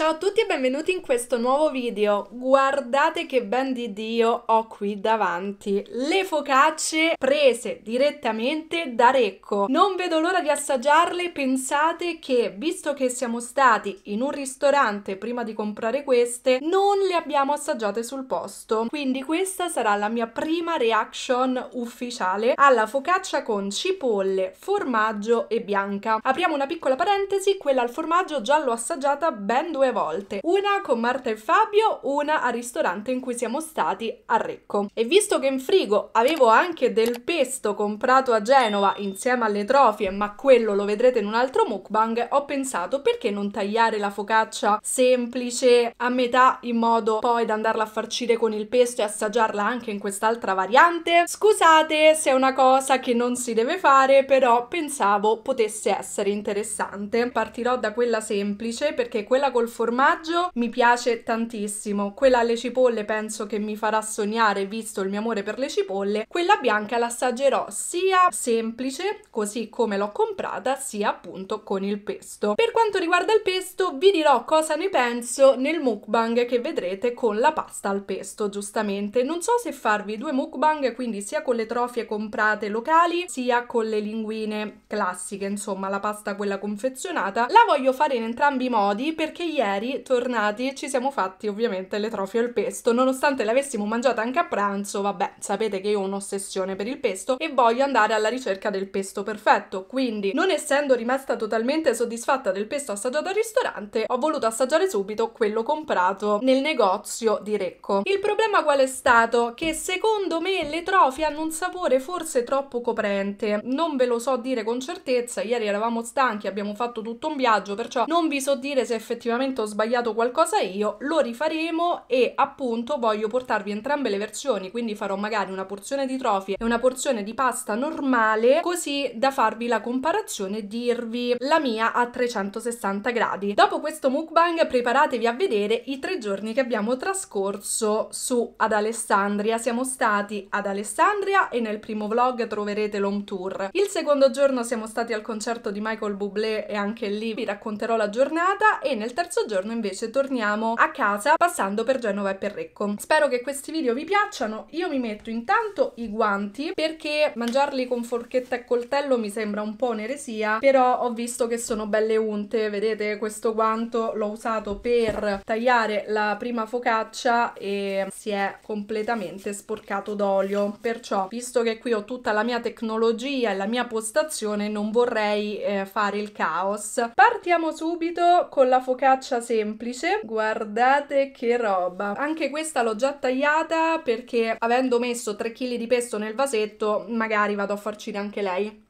Ciao a tutti e benvenuti in questo nuovo video. Guardate che ben di Dio ho qui davanti. Le focacce prese direttamente da Recco. Non vedo l'ora di assaggiarle. Pensate che, visto che siamo stati in un ristorante prima di comprare queste, non le abbiamo assaggiate sul posto. Quindi questa sarà la mia prima reaction ufficiale alla focaccia con cipolle, formaggio e bianca. Apriamo una piccola parentesi. Quella al formaggio già l'ho assaggiata ben due due volte, una con Marta e Fabio, una al ristorante in cui siamo stati a Recco. E visto che in frigo avevo anche del pesto comprato a Genova insieme alle trofie, ma quello lo vedrete in un altro mukbang, ho pensato perché non tagliare la focaccia semplice a metà in modo poi da andarla a farcire con il pesto e assaggiarla anche in quest'altra variante? Scusate se è una cosa che non si deve fare, però pensavo potesse essere interessante. Partirò da quella semplice perché quella col formaggio mi piace tantissimo. Quella alle cipolle penso che mi farà sognare visto il mio amore per le cipolle. Quella bianca la assaggerò sia semplice, così come l'ho comprata, sia appunto con il pesto. Per quanto riguarda il pesto, vi dirò cosa ne penso nel mukbang che vedrete con la pasta al pesto, giustamente. Non so se farvi due mukbang, quindi sia con le trofie comprate locali, sia con le linguine classiche, insomma, la pasta quella confezionata. La voglio fare in entrambi i modi perché ieri ieri, tornati, ci siamo fatti ovviamente le trofie al pesto. Nonostante l'avessimo mangiata anche a pranzo, vabbè, sapete che io ho un'ossessione per il pesto e voglio andare alla ricerca del pesto perfetto. Quindi, non essendo rimasta totalmente soddisfatta del pesto assaggiato al ristorante, ho voluto assaggiare subito quello comprato nel negozio di Recco. Il problema qual è stato? Che secondo me le trofie hanno un sapore forse troppo coprente. Non ve lo so dire con certezza, ieri eravamo stanchi, abbiamo fatto tutto un viaggio, perciò non vi so dire se effettivamente momento ho sbagliato qualcosa io, lo rifaremo e appunto voglio portarvi entrambe le versioni, quindi farò magari una porzione di trofie e una porzione di pasta normale, così da farvi la comparazione e dirvi la mia a 360 gradi. Dopo questo mukbang preparatevi a vedere i tre giorni che abbiamo trascorso su ad Alessandria. Siamo stati ad Alessandria e nel primo vlog troverete l'home tour. Il secondo giorno siamo stati al concerto di Michael Bublé e anche lì vi racconterò la giornata e nel terzo terzo giorno invece torniamo a casa passando per Genova e per Recco. Spero che questi video vi piacciono, io mi metto intanto i guanti perché mangiarli con forchetta e coltello mi sembra un po' un'eresia, però ho visto che sono belle unte, vedete questo guanto l'ho usato per tagliare la prima focaccia e si è completamente sporcato d'olio, perciò visto che qui ho tutta la mia tecnologia e la mia postazione non vorrei eh, fare il caos. Partiamo subito con la focaccia buccia semplice guardate che roba anche questa l'ho già tagliata perché avendo messo 3 kg di pesto nel vasetto magari vado a farcire anche lei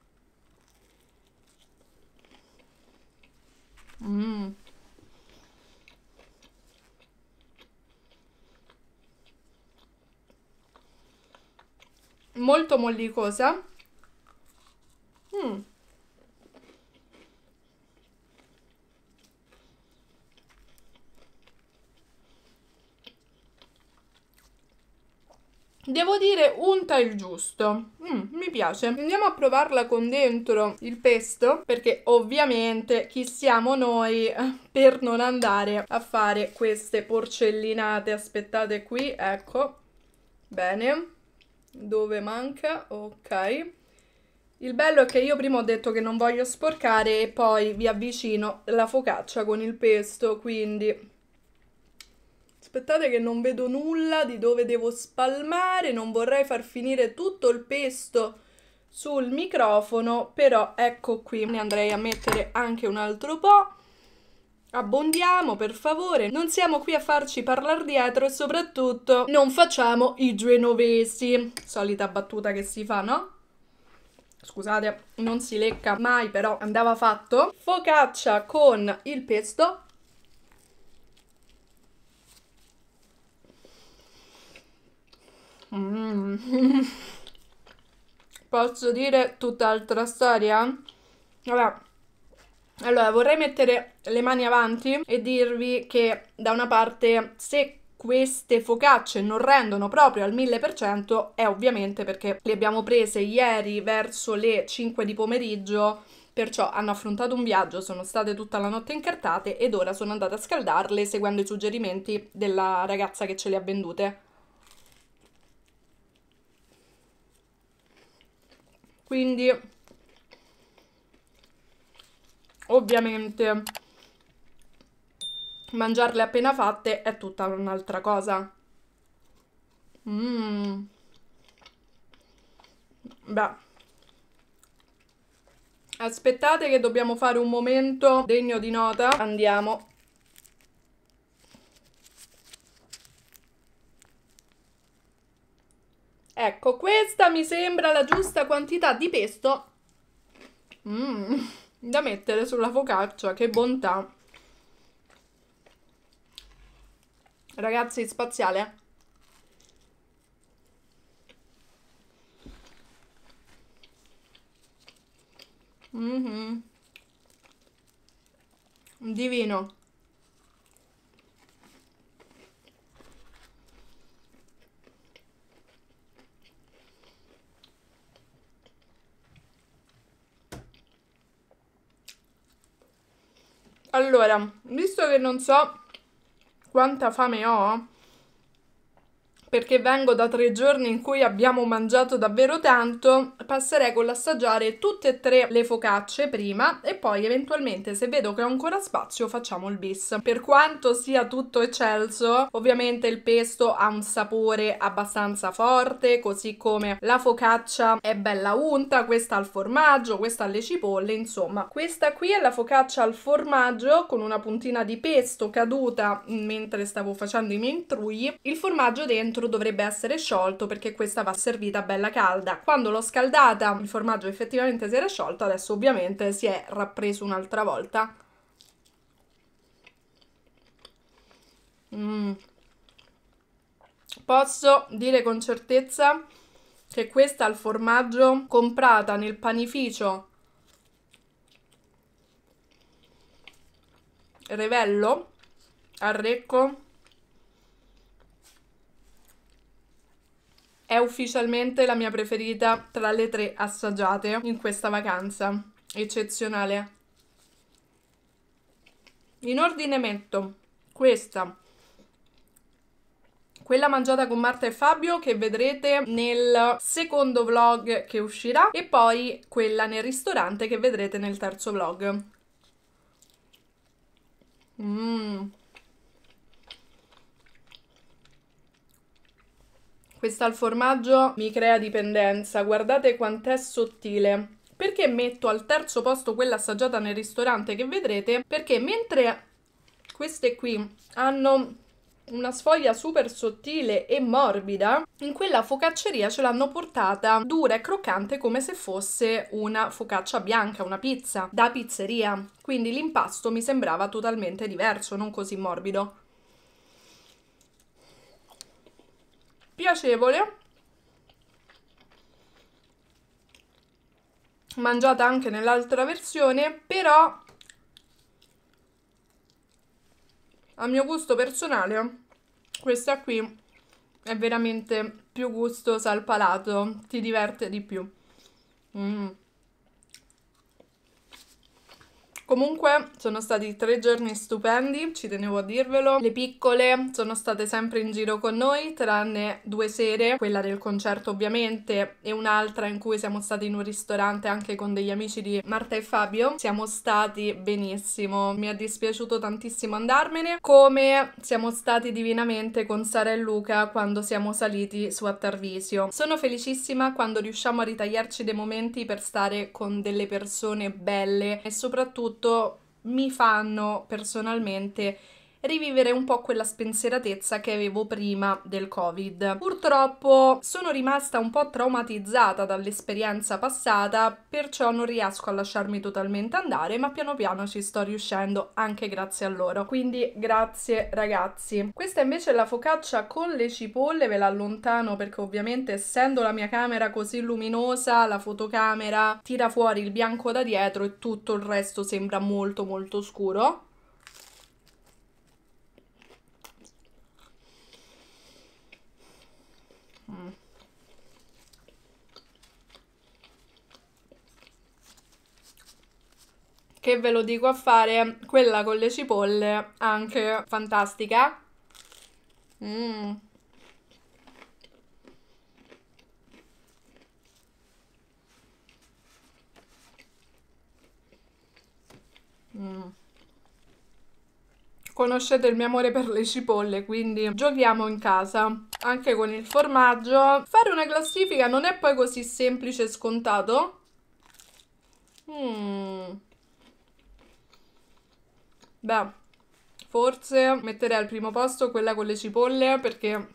mmm molto mollicosa. Mm. Devo dire unta il giusto. Mm, mi piace. Andiamo a provarla con dentro il pesto perché ovviamente chi siamo noi per non andare a fare queste porcellinate. Aspettate qui, ecco. Bene. Dove manca? Ok. Il bello è che io prima ho detto che non voglio sporcare e poi vi avvicino la focaccia con il pesto, quindi Aspettate che non vedo nulla di dove devo spalmare, non vorrei far finire tutto il pesto sul microfono, però ecco qui, ne andrei a mettere anche un altro po'. Abbondiamo per favore, non siamo qui a farci parlare dietro e soprattutto non facciamo i genovesi. Solita battuta che si fa, no? Scusate, non si lecca mai, però andava fatto. Focaccia con il pesto Mm. Posso dire tutt'altra storia? Vabbè. Allora, vorrei mettere le mani avanti e dirvi che da una parte se queste focacce non rendono proprio al 1000% è ovviamente perché le abbiamo prese ieri verso le 5 di pomeriggio perciò hanno affrontato un viaggio, sono state tutta la notte incartate ed ora sono andata a scaldarle seguendo i suggerimenti della ragazza che ce le ha vendute. quindi ovviamente mangiarle appena fatte è tutta un'altra cosa mmm beh Aspettate che dobbiamo fare un momento degno di nota. Andiamo Ecco, questa mi sembra la giusta quantità di pesto mm, da mettere sulla focaccia, che bontà. Ragazzi, spaziale. Mm -hmm. Divino. Allora, visto che non so quanta fame ho, perché vengo da tre giorni in cui abbiamo mangiato davvero tanto, passerei con l'assaggiare tutte e tre le focacce prima e poi eventualmente se vedo che ho ancora spazio facciamo il bis. Per quanto sia tutto eccelso, ovviamente il pesto ha un sapore abbastanza forte, così come la focaccia è bella unta, questa al formaggio, questa alle cipolle, insomma. Questa qui è la focaccia al formaggio con una puntina di pesto caduta mentre stavo facendo i miei intrui. il formaggio dentro dentro dovrebbe essere sciolto perché questa va servita bella calda. Quando l'ho scaldata il formaggio effettivamente si era sciolto, adesso ovviamente si è rappreso un'altra volta. Mm. Posso dire con certezza che questa al formaggio comprata nel panificio Revello a Recco è ufficialmente la mia preferita tra le tre assaggiate in questa vacanza. Eccezionale. In ordine metto questa, quella mangiata con Marta e Fabio che vedrete nel secondo vlog che uscirà e poi quella nel ristorante che vedrete nel terzo vlog. Mmm. Questa al formaggio mi crea dipendenza, guardate quant'è sottile. Perché metto al terzo posto quella assaggiata nel ristorante che vedrete? Perché mentre queste qui hanno una sfoglia super sottile e morbida, in quella focacceria ce l'hanno portata dura e croccante come se fosse una focaccia bianca, una pizza da pizzeria. Quindi l'impasto mi sembrava totalmente diverso, non così morbido. piacevole mangiata anche nell'altra versione però a mio gusto personale questa qui è veramente più gustosa al palato ti diverte di più mm. Comunque sono stati tre giorni stupendi, ci tenevo a dirvelo. Le piccole sono state sempre in giro con noi, tranne due sere, quella del concerto ovviamente e un'altra in cui siamo stati in un ristorante anche con degli amici di Marta e Fabio. Siamo stati benissimo, mi è dispiaciuto tantissimo andarmene, come siamo stati divinamente con Sara e Luca quando siamo saliti su a Sono felicissima quando riusciamo a ritagliarci dei momenti per stare con delle persone belle e soprattutto soprattutto mi fanno personalmente rivivere un po' quella spensieratezza che avevo prima del Covid. Purtroppo sono rimasta un po' traumatizzata dall'esperienza passata, perciò non riesco a lasciarmi totalmente andare, ma piano piano ci sto riuscendo anche grazie a loro. Quindi grazie ragazzi. Questa invece è la focaccia con le cipolle, ve la allontano perché ovviamente essendo la mia camera così luminosa, la fotocamera tira fuori il bianco da dietro e tutto il resto sembra molto molto scuro che ve lo dico a fare, quella con le cipolle, anche fantastica. Mm. Mm. Conoscete il mio amore per le cipolle, quindi giochiamo in casa anche con il formaggio. Fare una classifica non è poi così semplice e scontato. Mmm. Beh, forse metterei al primo posto quella con le cipolle perché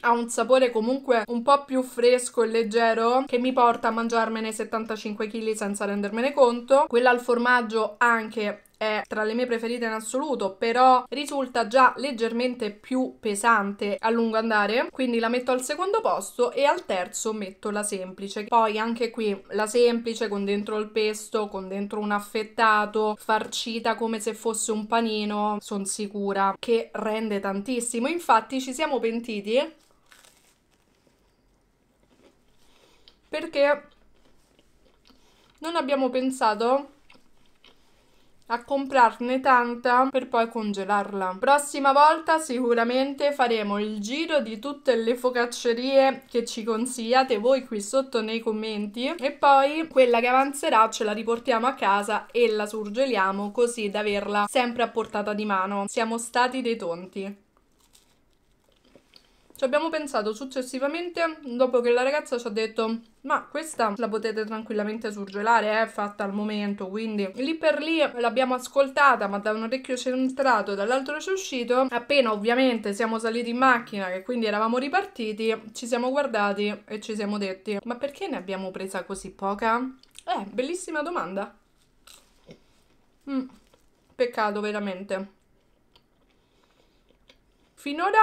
ha un sapore comunque un po' più fresco e leggero che mi porta a mangiarmene 75 kg senza rendermene conto. Quella al formaggio anche è tra le mie preferite in assoluto, però risulta già leggermente più pesante a lungo andare, quindi la metto al secondo posto e al terzo metto la semplice. Poi anche qui la semplice con dentro il pesto, con dentro un affettato, farcita come se fosse un panino, sono sicura che rende tantissimo. Infatti ci siamo pentiti perché non abbiamo pensato a comprarne tanta per poi congelarla. Prossima volta sicuramente faremo il giro di tutte le focaccerie che ci consigliate voi qui sotto nei commenti e poi quella che avanzerà ce la riportiamo a casa e la surgeliamo così da averla sempre a portata di mano. Siamo stati dei tonti. Ci abbiamo pensato successivamente dopo che la ragazza ci ha detto ma questa la potete tranquillamente surgelare, eh, è eh, fatta al momento, quindi lì per lì l'abbiamo ascoltata, ma da un orecchio c'è entrato, dall'altro c'è uscito. Appena ovviamente siamo saliti in macchina, e quindi eravamo ripartiti, ci siamo guardati e ci siamo detti: ma perché ne abbiamo presa così poca? Eh, bellissima domanda. Mm, peccato veramente. Finora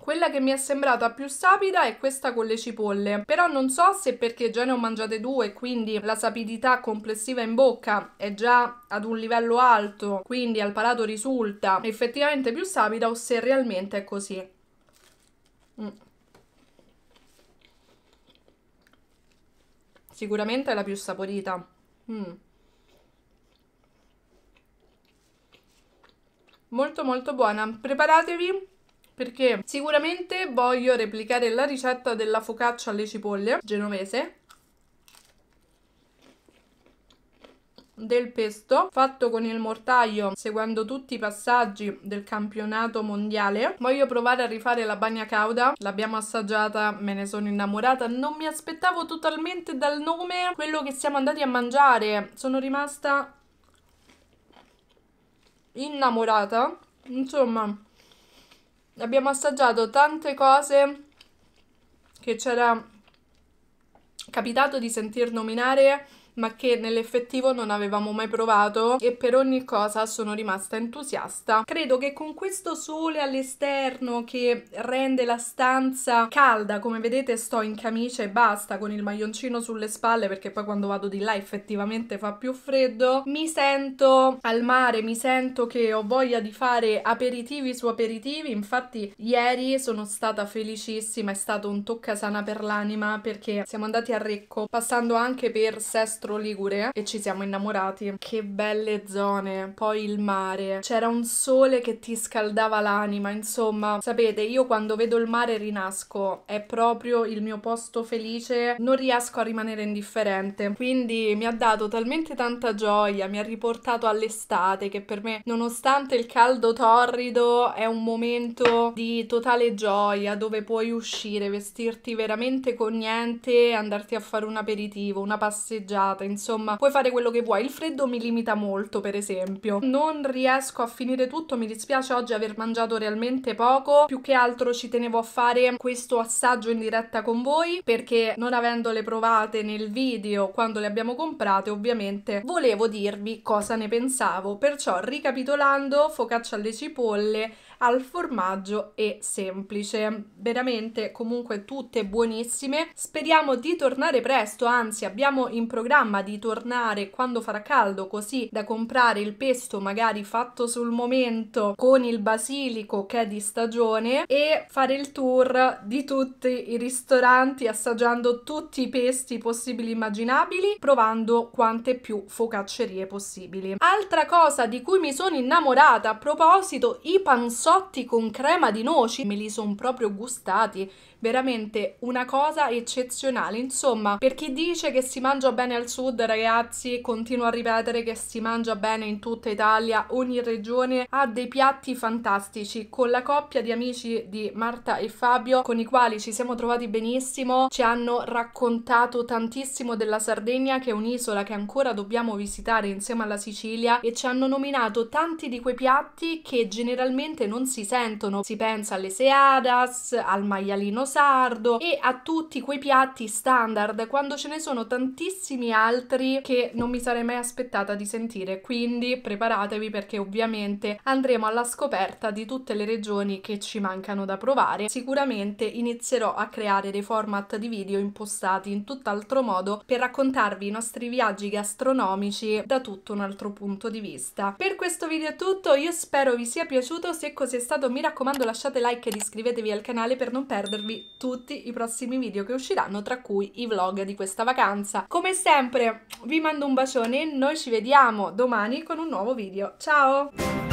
quella che mi è sembrata più sapida è questa con le cipolle, però non so se perché già ne ho mangiate due e quindi la sapidità complessiva in bocca è già ad un livello alto, quindi al palato risulta effettivamente più sapida o se realmente è così. Mm. Sicuramente è la più saporita. Mm. Molto molto buona. Preparatevi perché sicuramente voglio replicare la ricetta della focaccia alle cipolle genovese del pesto fatto con il mortaio seguendo tutti i passaggi del campionato mondiale voglio provare a rifare la bagna cauda l'abbiamo assaggiata me ne sono innamorata non mi aspettavo totalmente dal nome quello che siamo andati a mangiare sono rimasta innamorata insomma abbiamo assaggiato tante cose che c'era capitato di sentir nominare ma che nell'effettivo non avevamo mai provato e per ogni cosa sono rimasta entusiasta. Credo che con questo sole all'esterno che rende la stanza calda, come vedete sto in camicia e basta con il maglioncino sulle spalle perché poi quando vado di là effettivamente fa più freddo, mi sento al mare, mi sento che ho voglia di fare aperitivi su aperitivi, infatti ieri sono stata felicissima, è stato un tocca sana per l'anima perché siamo andati a Recco passando anche per Sesto trastevere Ligure e ci siamo innamorati. Che belle zone, poi il mare, c'era un sole che ti scaldava l'anima, insomma, sapete, io quando vedo il mare rinasco, è proprio il mio posto felice, non riesco a rimanere indifferente, quindi mi ha dato talmente tanta gioia, mi ha riportato all'estate che per me, nonostante il caldo torrido, è un momento di totale gioia dove puoi uscire, vestirti veramente con niente, andarti a fare un aperitivo, una passeggiata d'estate, insomma, puoi fare quello che vuoi. Il freddo mi limita molto, per esempio. Non riesco a finire tutto, mi dispiace oggi aver mangiato realmente poco, più che altro ci tenevo a fare questo assaggio in diretta con voi, perché non avendole provate nel video quando le abbiamo comprate, ovviamente volevo dirvi cosa ne pensavo. Perciò, ricapitolando, focaccia alle cipolle, al formaggio e semplice. Veramente comunque tutte buonissime. Speriamo di tornare presto, anzi abbiamo in programma di tornare quando farà caldo così da comprare il pesto magari fatto sul momento con il basilico che è di stagione e fare il tour di tutti i ristoranti assaggiando tutti i pesti possibili immaginabili provando quante più focaccerie possibili. Altra cosa di cui mi sono innamorata a proposito i panzoni cazzotti con crema di noci, me li sono proprio gustati veramente una cosa eccezionale. Insomma, per chi dice che si mangia bene al sud, ragazzi, continuo a ripetere che si mangia bene in tutta Italia, ogni regione ha dei piatti fantastici. Con la coppia di amici di Marta e Fabio, con i quali ci siamo trovati benissimo, ci hanno raccontato tantissimo della Sardegna, che è un'isola che ancora dobbiamo visitare insieme alla Sicilia, e ci hanno nominato tanti di quei piatti che generalmente non si sentono. Si pensa alle seadas, al maialino sardo e a tutti quei piatti standard quando ce ne sono tantissimi altri che non mi sarei mai aspettata di sentire. Quindi preparatevi perché ovviamente andremo alla scoperta di tutte le regioni che ci mancano da provare. Sicuramente inizierò a creare dei format di video impostati in tutt'altro modo per raccontarvi i nostri viaggi gastronomici da tutto un altro punto di vista. Per questo video è tutto, io spero vi sia piaciuto, se così è stato mi raccomando lasciate like ed iscrivetevi al canale per non perdervi tutti i prossimi video che usciranno, tra cui i vlog di questa vacanza. Come sempre vi mando un bacione e noi ci vediamo domani con un nuovo video. Ciao!